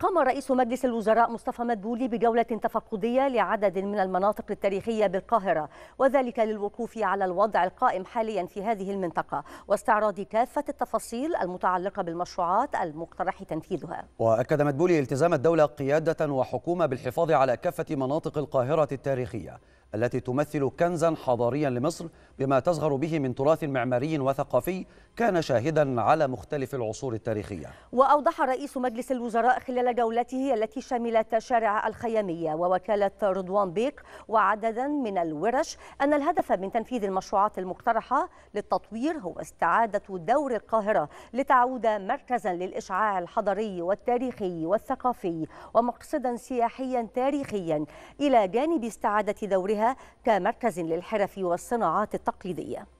قام رئيس مجلس الوزراء مصطفى مدبولي بجولة تفقدية لعدد من المناطق التاريخية بالقاهرة وذلك للوقوف على الوضع القائم حاليا في هذه المنطقة واستعراض كافة التفاصيل المتعلقة بالمشروعات المقترح تنفيذها وأكد مدبولي التزام الدولة قيادة وحكومة بالحفاظ على كافة مناطق القاهرة التاريخية التي تمثل كنزا حضاريا لمصر بما تزغر به من تراث معماري وثقافي كان شاهدا على مختلف العصور التاريخية وأوضح رئيس مجلس الوزراء خلال جولته التي شملت شارع الخيامية ووكالة رضوان بيك وعددا من الورش أن الهدف من تنفيذ المشروعات المقترحة للتطوير هو استعادة دور القاهرة لتعود مركزا للإشعاع الحضري والتاريخي والثقافي ومقصدا سياحيا تاريخيا إلى جانب استعادة دورها بها كمركز للحرف والصناعات التقليدية